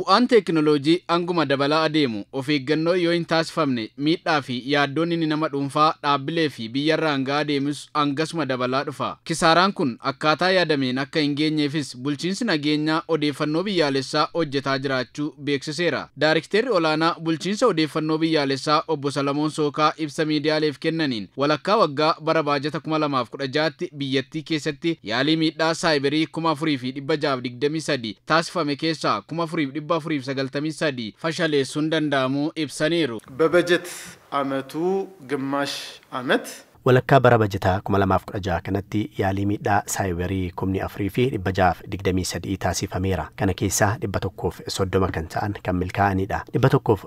Bu'aan teekinooloojii anguma dabalaa adeemu of eeggannoo yoo hin taasifamne miidhaa fi yaaddoon inni nama dhuunfaa dhaabbilee fi biyyarra hangaa adeemus hangasuma dabalaa dhufa. Kisaaraan kun akkaataa yaadameen akka hin geenyeefis bulchiinsi nageenyaa odeeffannoo biyyaalessaa hojjetaa jiraachuu beeksiseera. Daariikteerri olaanaa bulchiinsa odeeffannoo biyyaalessaa obbo Salamoon Sookaa ibsa miidiyaaleef kennaniin walakkaa waggaa bara baajata 2016tti biyyattii keessatti yaalii miidhaa saayibarii 4623 taasifame keessaa dhibbaafuriif sagaltamii sadii fashaleessuu hin danda'amu ibsaniiru. Bebajeti ametu ግማሽ አመት walakkaa bara bajetaa 2016 kanatti yaalii miidhaa saayibarii 4,623 taasifameera. Kana keessaa soddoma kan ta'an kan milkaa'anidha.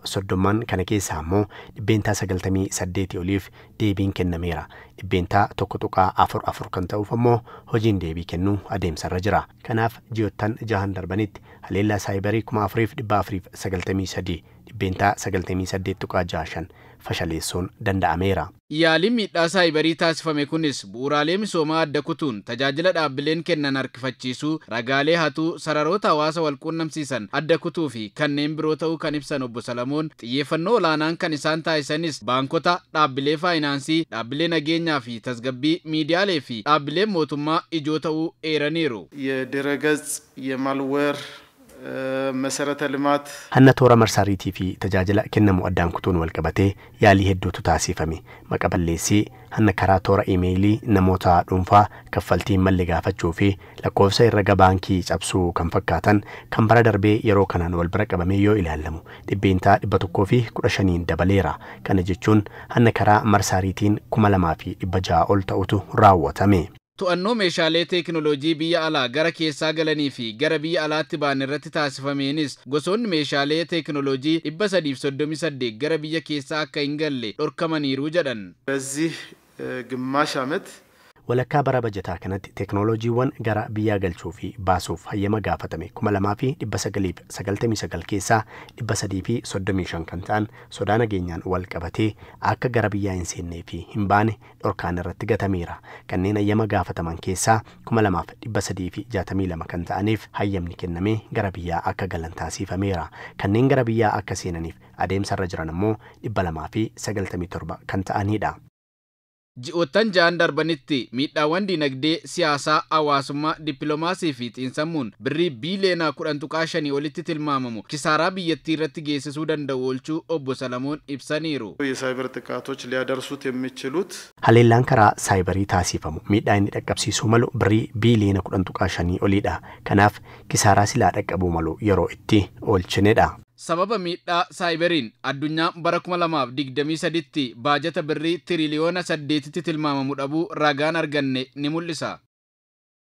soddomaan kana keessaa immoo dhibbeentaa 98 oliif deebiin kennameera. Dhibbeentaa tokko afur afur kan ta'uuf immoo hojiin deebii kennuu adeemsa irra jira. Kanaaf ji'oottan jahan darbanitti haleellaa saayibarii 4,493 dhibbeentaa sagaltamii saddeet beentaa 98.5 fashaleessuun danda'ameera. Yaaliin miidhaa saayibarii taasifame kunis bu'uuraalee misoomaa adda kutuun tajaajila dhaabbileen kennan harkifachiisuu ragaalee hatuu sararoota hawaasa wal quunnamsiisan adda kutuu fi kanneen biroo ta'uu kan ibsan obbo Salamoon xiyyeeffannoo olaanaan kan isaan taasisanis baankota dhaabbilee faayinaansii dhaabbilee nageenyaa fi tasgabbii miidiyaalee fi dhaabbileen mootummaa ijoo ta'uu eeraniiru. የድረገጽ የማልዌር መሰረተ ልማት ሀነቶረ መርሳሪ ቲፊ ተጃጅለ ኪነሙ አዳን ኩቱን ወልቀበቴ ያሊ ሄዶቱ ታሲፈሚ መቀበሌሲ ሀነ ከራ ቶረ ኢሜይሊ ነሞታ ዱንፋ ከፈልቲ መል ጋፈችፊ ለኮብሰ ይረገ ባንኪ ጨብሱ ከንፈካተን ከንበረ ደርቤ የሮ ከናን ወልብረ ቀበሜ ኢላለሙ ዲቤንታ ዲበቱኮፊ ቁረሸኒን ደበሌራ ከነጅቹን ሀነ ከራ መርሳሪቲን ኩመለማፊ ዲበጃኦል ተውቱ ራወተሜ To'annoo meeshaalee teekinooloojii biyya alaa gara keessaa galanii fi gara biyya alaatti ba'an irratti taasifameenis gosoonni meeshaalee teekinooloojii 338 gara biyya keessaa akka hin galle dhorkamaniiru jedhan. በዚህ walakkaa bara bajataa kanatti teeknooloojiiwwan gara biyyaa galchuu fi baasuuf hayyama gaafatame 2999 keessaa kan ta'an sodaa nageenyaan wal qabatee akka gara biyyaa hin seennee fi hin baane dhorkaan irratti gatameera kanneen hayyama gaafataman keessaa 2362 kan ta'aniif hayyamni kennamee gara biyyaa akka galan taasifameera kanneen gara biyyaa akka seenaniif adeemsa irra jiran immoo 297 kan ta'anidha. Ji'oottan ja'an darbanitti miidhaawwan dinagdee, siyaasaa, hawaasummaa, dippilomaasii fi xiinsammuun birrii biiliyoona kudhan tuqaa shanii olitti tilmaamamu kisaaraa biyyattii irratti geessisuu danda'u oolchuu obbo Salamoon ibsaniiru. haleellaan karaa saayibarii taasifamu miidhaa inni dhaqqabsiisuu malu birrii biiliyoona kudhan tuqaa shanii oliidha. Kanaaf kisaaraa silaa dhaqqabuu malu yeroo itti oolchinedha. sababa miidhaa saayiberiin addunyaan bara 2023 tti baajata birrii tiriliyoona 8 tti tilmaamamu dhabuu ragaan arganne ni mul'isa.